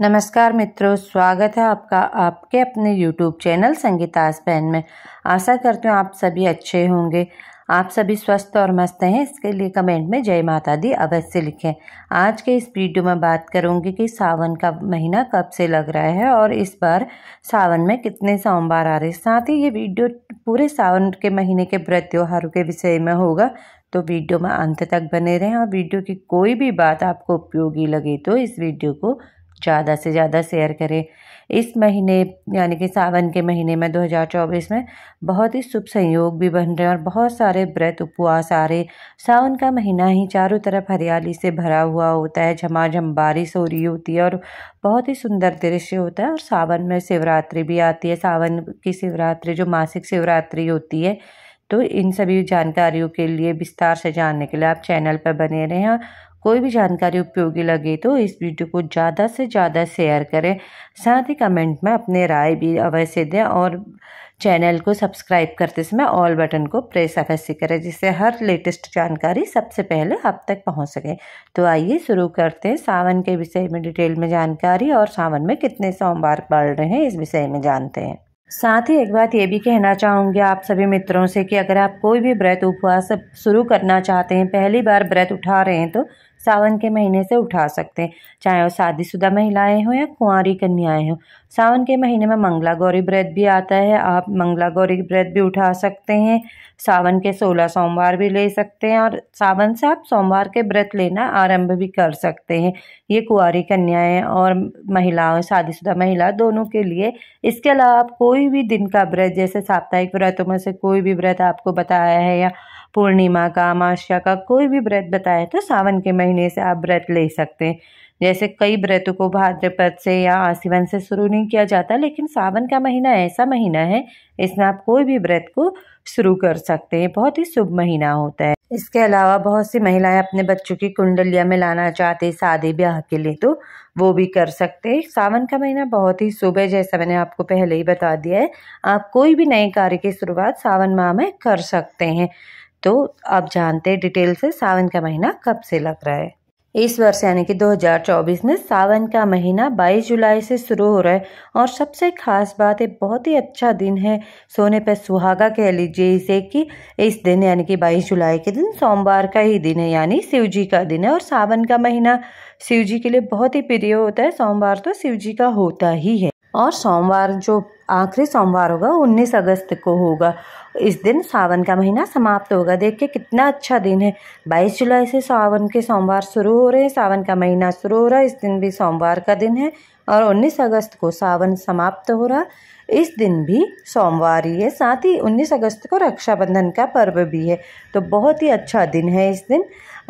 नमस्कार मित्रों स्वागत है आपका आपके अपने YouTube चैनल संगीतास बहन में आशा करती हूँ आप सभी अच्छे होंगे आप सभी स्वस्थ और मस्त हैं इसके लिए कमेंट में जय माता दी अवश्य लिखें आज के इस वीडियो में बात करूंगी कि सावन का महीना कब से लग रहा है और इस बार सावन में कितने सोमवार आ रहे हैं साथ ही ये वीडियो पूरे सावन के महीने के व्रत त्योहारों के विषय में होगा तो वीडियो में अंत तक बने रहें और वीडियो की कोई भी बात आपको उपयोगी लगे तो इस वीडियो को ज़्यादा से ज़्यादा शेयर करें इस महीने यानी कि सावन के महीने में 2024 में बहुत ही शुभ संयोग भी बन रहे हैं और बहुत सारे व्रत उपवास आ रहे सावन का महीना ही चारों तरफ हरियाली से भरा हुआ होता है झमाझम बारिश हो रही होती है और बहुत ही सुंदर दृश्य होता है और सावन में शिवरात्रि भी आती है सावन की शिवरात्रि जो मासिक शिवरात्रि होती है तो इन सभी जानकारियों के लिए विस्तार से जानने के लिए आप चैनल पर बने रहें कोई भी जानकारी उपयोगी लगे तो इस वीडियो को ज़्यादा से ज़्यादा शेयर करें साथ ही कमेंट में अपने राय भी अवश्य दें और चैनल को सब्सक्राइब करते समय ऑल बटन को प्रेस अवश्य करें जिससे हर लेटेस्ट जानकारी सबसे पहले आप तक पहुंच सके तो आइए शुरू करते हैं सावन के विषय में डिटेल में जानकारी और सावन में कितने सोमवार पड़ रहे हैं इस विषय में जानते हैं साथ ही एक बात ये भी कहना चाहूँगी आप सभी मित्रों से कि अगर आप कोई भी व्रत उपवास शुरू करना चाहते हैं पहली बार व्रत उठा रहे हैं तो सावन के महीने से उठा सकते हैं चाहे वो शादीशुदा महिलाएं हों या कुंवारी कन्याएं हों सावन के महीने में मंगला गौरी व्रत भी आता है आप मंगला गौरी व्रत भी उठा सकते हैं सावन के सोलह सोमवार भी ले सकते हैं और सावन से आप सोमवार के व्रत लेना आरंभ भी कर सकते हैं ये कुंवारी कन्याएं और महिलाओं शादीशुदा महिला दोनों के लिए इसके अलावा आप कोई भी दिन का व्रत जैसे साप्ताहिक व्रतों में से कोई भी व्रत आपको बताया है या पूर्णिमा का अमावस्या का कोई भी व्रत बताए तो सावन के महीने से आप व्रत ले सकते हैं जैसे कई व्रतों को भाद्रपद से या आसीवन से शुरू नहीं किया जाता लेकिन सावन का महीना ऐसा महीना है इसमें आप कोई भी व्रत को शुरू कर सकते हैं बहुत ही शुभ महीना होता है इसके अलावा बहुत सी महिलाएं अपने बच्चों की कुंडलिया में लाना चाहते हैं शादी ब्याह के लिए तो वो भी कर सकते हैं सावन का महीना बहुत ही शुभ है जैसा मैंने आपको पहले ही बता दिया है आप कोई भी नए कार्य की शुरुआत सावन माह में कर सकते हैं तो आप जानते हैं डिटेल से सावन का महीना कब से लग रहा है इस वर्ष यानी कि 2024 में सावन का महीना 22 जुलाई से शुरू हो रहा है और सबसे खास बात है बहुत ही अच्छा दिन है सोने पर सुहागा कह लीजिए इसे कि इस दिन यानी कि 22 जुलाई के दिन सोमवार का ही दिन है यानी शिव जी का दिन है और सावन का महीना शिव जी के लिए बहुत ही प्रिय होता है सोमवार तो शिव जी का होता ही है और सोमवार जो आखिरी सोमवार होगा उन्नीस अगस्त को होगा इस दिन सावन का महीना समाप्त होगा देखिए कितना अच्छा दिन है बाईस जुलाई से सावन के सोमवार शुरू हो रहे हैं सावन का महीना शुरू हो रहा है इस दिन भी सोमवार का दिन है और उन्नीस अगस्त को सावन समाप्त हो रहा इस दिन भी सोमवार ही है साथ ही उन्नीस अगस्त को रक्षाबंधन का पर्व भी है तो बहुत ही अच्छा दिन है इस दिन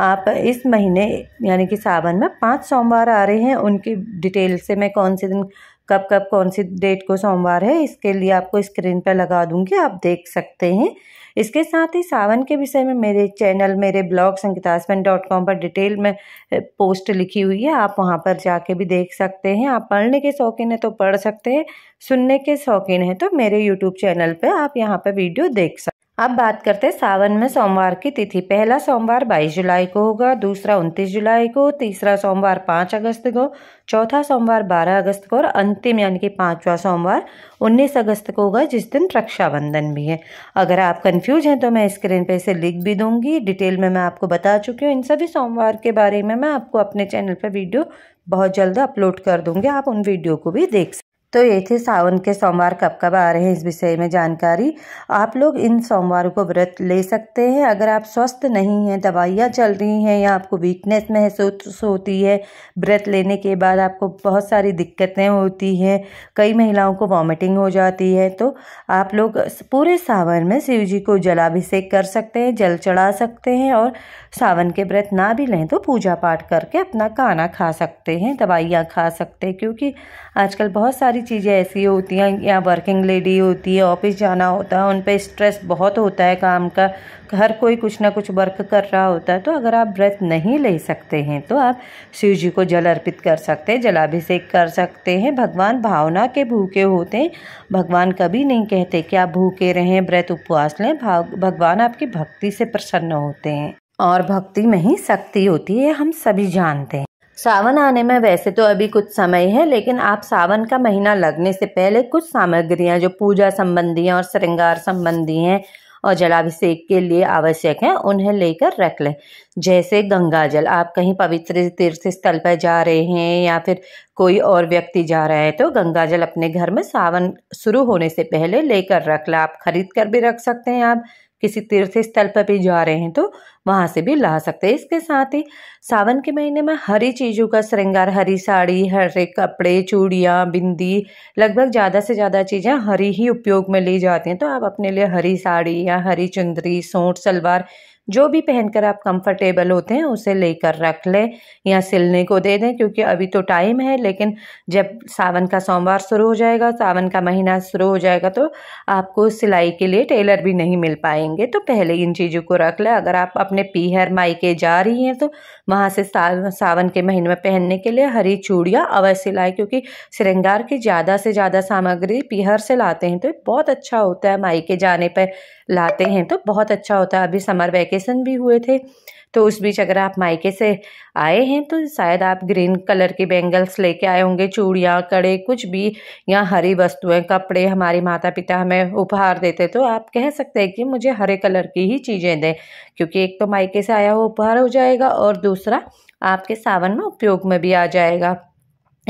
आप इस महीने यानी कि सावन में पांच सोमवार आ रहे हैं उनकी डिटेल से मैं कौन से दिन कब कब कौन सी डेट को सोमवार है इसके लिए आपको स्क्रीन पर लगा दूंगी आप देख सकते हैं इसके साथ ही सावन के विषय में मेरे चैनल मेरे ब्लॉग संगीतासमन डॉट कॉम पर डिटेल में पोस्ट लिखी हुई है आप वहाँ पर जाके भी देख सकते हैं आप पढ़ने के शौकीन हैं तो पढ़ सकते हैं सुनने के शौकीन हैं तो मेरे यूट्यूब चैनल पर आप यहाँ पर वीडियो देख सकते अब बात करते हैं सावन में सोमवार की तिथि पहला सोमवार 22 जुलाई को होगा दूसरा 29 जुलाई को तीसरा सोमवार 5 अगस्त को चौथा सोमवार 12 अगस्त को और अंतिम यानी कि पांचवा सोमवार 19 अगस्त को होगा जिस दिन रक्षाबंधन भी है अगर आप कंफ्यूज हैं तो मैं स्क्रीन पे इसे लिख भी दूंगी डिटेल में मैं आपको बता चुकी हूँ इन सभी सोमवार के बारे में मैं आपको अपने चैनल पर वीडियो बहुत जल्द अपलोड कर दूंगी आप उन वीडियो को भी देख तो ये थे सावन के सोमवार कब कब आ रहे हैं इस विषय में जानकारी आप लोग इन सोमवारों को व्रत ले सकते हैं अगर आप स्वस्थ नहीं हैं दवाइयाँ चल रही हैं या आपको वीकनेस महसूस होती है व्रत लेने के बाद आपको बहुत सारी दिक्कतें होती हैं कई महिलाओं को वॉमिटिंग हो जाती है तो आप लोग पूरे सावन में शिव जी को जलाभिषेक कर सकते हैं जल चढ़ा सकते हैं और सावन के व्रत ना भी लें तो पूजा पाठ करके अपना खाना खा सकते हैं दवाइयाँ खा सकते हैं क्योंकि आजकल बहुत सारी चीज़ें ऐसी होती हैं या वर्किंग लेडी होती है ऑफिस जाना होता है उन पर स्ट्रेस बहुत होता है काम का हर कोई कुछ ना कुछ वर्क कर रहा होता है तो अगर आप व्रत नहीं ले सकते हैं तो आप शिव जी को जल अर्पित कर सकते हैं जलाभिषेक कर सकते हैं भगवान भावना के भूखे होते हैं भगवान कभी नहीं कहते कि आप भूखे रहें व्रत उपवास लें भगवान आपकी भक्ति से प्रसन्न होते हैं और भक्ति में ही शक्ति होती है हम सभी जानते हैं सावन आने में वैसे तो अभी कुछ समय है लेकिन आप सावन का महीना लगने से पहले कुछ सामग्रियां जो पूजा संबंधी हैं और श्रृंगार संबंधी हैं और जलाभिषेक के लिए आवश्यक हैं उन्हें लेकर रख लें जैसे गंगा जल आप कहीं पवित्र तीर्थ स्थल पर जा रहे हैं या फिर कोई और व्यक्ति जा रहा है तो गंगा जल अपने घर में सावन शुरू होने से पहले लेकर रख लें आप खरीद कर भी रख सकते हैं आप किसी तीर्थ स्थल पर भी जा रहे हैं तो वहाँ से भी ला सकते हैं इसके साथ ही सावन के महीने में हरी चीज़ों का श्रृंगार हरी साड़ी हरे कपड़े चूड़ियाँ बिंदी लगभग ज़्यादा से ज़्यादा चीज़ें हरी ही उपयोग में ली जाती हैं तो आप अपने लिए हरी साड़ी या हरी चुंदरी सोट सलवार जो भी पहनकर आप कंफर्टेबल होते हैं उसे लेकर रख लें या सिलने को दे दें क्योंकि अभी तो टाइम है लेकिन जब सावन का सोमवार शुरू हो जाएगा सावन का महीना शुरू हो जाएगा तो आपको सिलाई के लिए टेलर भी नहीं मिल पाएंगे तो पहले इन चीज़ों को रख लें अगर आप अपने पीहर मायके जा रही हैं तो वहाँ से सावन के महीने में पहनने के लिए हरी चूड़ियाँ अवश्य लाएँ क्योंकि श्रृंगार की ज़्यादा से ज़्यादा सामग्री पीहर से लाते हैं तो बहुत अच्छा होता है मायके जाने पर लाते हैं तो बहुत अच्छा होता है अभी समर वैके वेकेशन भी हुए थे तो उस बीच अगर आप मायके से आए हैं तो शायद आप ग्रीन कलर के बैंगल्स लेके आए होंगे चूड़ियाँ कड़े कुछ भी या हरी वस्तुएं कपड़े हमारे माता पिता हमें उपहार देते तो आप कह सकते हैं कि मुझे हरे कलर की ही चीज़ें दें क्योंकि एक तो मायके से आया हुआ उपहार हो जाएगा और दूसरा आपके सावन में उपयोग में भी आ जाएगा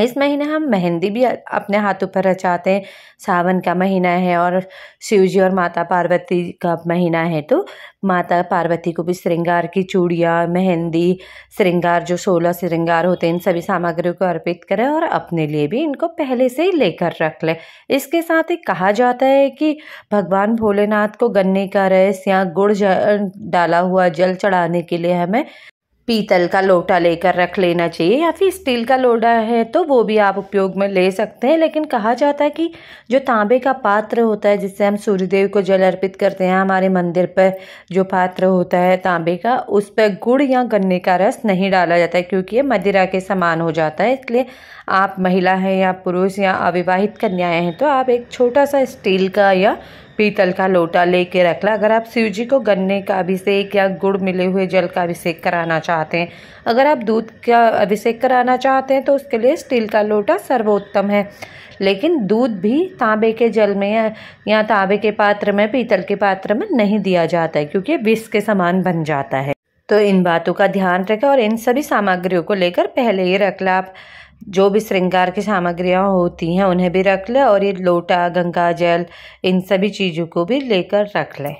इस महीने हम मेहंदी भी अपने हाथों पर रचाते हैं सावन का महीना है और शिव जी और माता पार्वती का महीना है तो माता पार्वती को भी श्रृंगार की चूड़ियाँ मेहंदी श्रृंगार जो सोलह श्रृंगार होते हैं इन सभी सामग्रियों को अर्पित करें और अपने लिए भी इनको पहले से ही लेकर रख लें इसके साथ ही कहा जाता है कि भगवान भोलेनाथ को गन्ने का रस या गुड़ डाला हुआ जल चढ़ाने के लिए हमें पीतल का लोटा लेकर रख लेना चाहिए या फिर स्टील का लोटा है तो वो भी आप उपयोग में ले सकते हैं लेकिन कहा जाता है कि जो तांबे का पात्र होता है जिससे हम सूर्यदेव को जल अर्पित करते हैं हमारे मंदिर पर जो पात्र होता है तांबे का उस पर गुड़ या गन्ने का रस नहीं डाला जाता है क्योंकि ये मदिरा के समान हो जाता है इसलिए आप महिला हैं या पुरुष या अविवाहित कन्याएँ हैं तो आप एक छोटा सा स्टील का या पीतल का लोटा लेके रख ला अगर आप शिव जी को गन्ने का अभिषेक या गुड़ मिले हुए जल का अभिषेक कराना चाहते हैं अगर आप दूध का अभिषेक कराना चाहते हैं तो उसके लिए स्टील का लोटा सर्वोत्तम है लेकिन दूध भी तांबे के जल में या तांबे के पात्र में पीतल के पात्र में नहीं दिया जाता है क्योंकि विष के समान बन जाता है तो इन बातों का ध्यान रखें और इन सभी सामग्रियों को लेकर पहले ही रख ला आप जो भी श्रृंगार की सामग्रियाँ होती हैं उन्हें भी रख लें और ये लोटा गंगा जल इन सभी चीज़ों को भी लेकर रख लें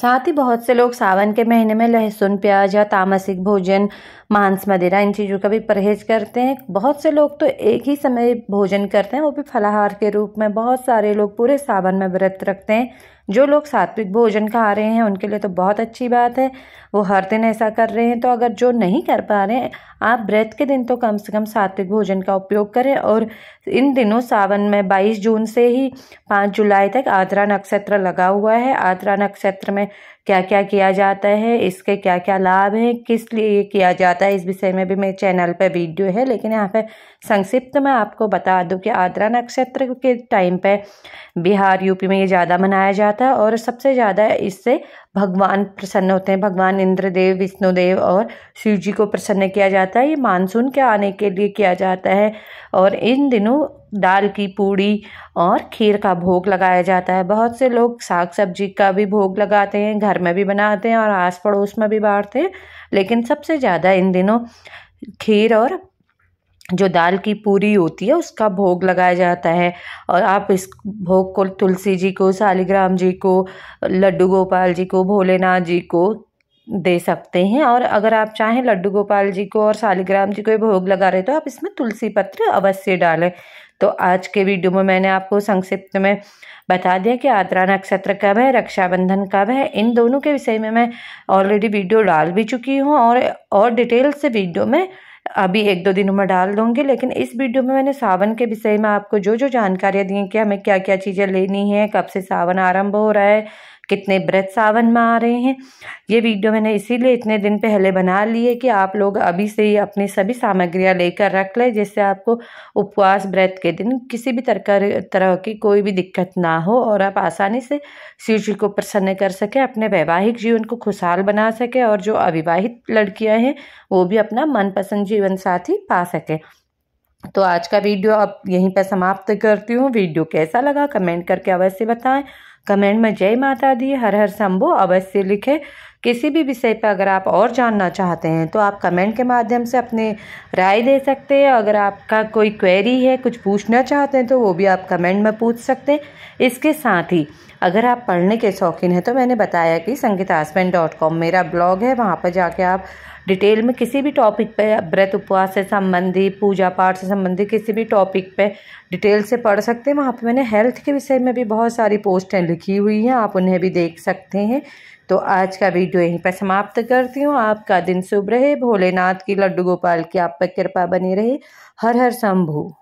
साथ ही बहुत से लोग सावन के महीने में लहसुन प्याज या तामसिक भोजन मांस मदिरा इन चीज़ों का भी परहेज करते हैं बहुत से लोग तो एक ही समय भोजन करते हैं वो भी फलाहार के रूप में बहुत सारे लोग पूरे सावन में व्रत रखते हैं जो लोग सात्विक भोजन खा रहे हैं उनके लिए तो बहुत अच्छी बात है वो हर दिन ऐसा कर रहे हैं तो अगर जो नहीं कर पा रहे हैं आप व्रत के दिन तो कम से कम सात्विक भोजन का उपयोग करें और इन दिनों सावन में 22 जून से ही 5 जुलाई तक आद्रा नक्षत्र लगा हुआ है आद्रा नक्षत्र में क्या क्या किया जाता है इसके क्या क्या लाभ हैं किस लिए किया जाता है इस विषय में भी मेरे चैनल पर वीडियो है लेकिन यहाँ पे संक्षिप्त मैं आपको बता दूँ कि आद्रा नक्षत्र के टाइम पे बिहार यूपी में ये ज़्यादा मनाया जाता है और सबसे ज़्यादा इससे भगवान प्रसन्न होते हैं भगवान इंद्रदेव विष्णुदेव और शिव जी को प्रसन्न किया जाता है ये मानसून के आने के लिए किया जाता है और इन दिनों दाल की पूड़ी और खीर का भोग लगाया जाता है बहुत से लोग साग सब्जी का भी भोग लगाते हैं घर में भी बनाते हैं और आस पड़ोस में भी बांटते हैं लेकिन सबसे ज़्यादा इन दिनों खीर और जो दाल की पूरी होती है उसका भोग लगाया जाता है और आप इस भोग को तुलसी जी को शालिग्राम जी को लड्डू गोपाल जी को भोलेनाथ जी को दे सकते हैं और अगर आप चाहें लड्डू गोपाल जी को और शालिग्राम जी को भोग लगा रहे तो आप इसमें तुलसी पत्र अवश्य डालें तो आज के वीडियो में मैंने आपको संक्षिप्त में बता दिया कि आदरा नक्षत्र कब है रक्षाबंधन कब है इन दोनों के विषय में मैं ऑलरेडी वीडियो डाल भी चुकी हूँ और और डिटेल से वीडियो में अभी एक दो दिनों में डाल दूंगी लेकिन इस वीडियो में मैंने सावन के विषय में आपको जो जो जानकारियाँ दी हैं कि हमें क्या क्या चीज़ें लेनी है कब से सावन आरंभ हो रहा है कितने व्रत सावन में आ रहे हैं ये वीडियो मैंने इसीलिए इतने दिन पहले बना ली है कि आप लोग अभी से ही अपनी सभी सामग्रियाँ लेकर रख लें जिससे आपको उपवास व्रत के दिन किसी भी तरकार तरह की कोई भी दिक्कत ना हो और आप आसानी से शिव जी को प्रसन्न कर सकें अपने वैवाहिक जीवन को खुशहाल बना सकें और जो अविवाहित लड़कियाँ हैं वो भी अपना मनपसंद जीवन साथी पा सकें तो आज का वीडियो अब यहीं पर समाप्त करती हूँ वीडियो कैसा लगा कमेंट करके अवश्य बताएं कमेंट में जय माता दी हर हर शंभु अवश्य लिखें किसी भी विषय पर अगर आप और जानना चाहते हैं तो आप कमेंट के माध्यम से अपने राय दे सकते हैं अगर आपका कोई क्वेरी है कुछ पूछना चाहते हैं तो वो भी आप कमेंट में पूछ सकते हैं इसके साथ ही अगर आप पढ़ने के शौकीन हैं तो मैंने बताया कि संगीतासमैन डॉट कॉम मेरा ब्लॉग है वहाँ पर जाके आप डिटेल में किसी भी टॉपिक पे व्रत उपवास से संबंधी पूजा पाठ से संबंधी किसी भी टॉपिक पे डिटेल से पढ़ सकते हैं वहाँ पे मैंने हेल्थ के विषय में भी बहुत सारी पोस्टें लिखी हुई हैं आप उन्हें भी देख सकते हैं तो आज का वीडियो यहीं पर समाप्त करती हूँ आपका दिन शुभ रहे भोलेनाथ की लड्डू गोपाल की आप पर कृपा बनी रहे हर हर शंभू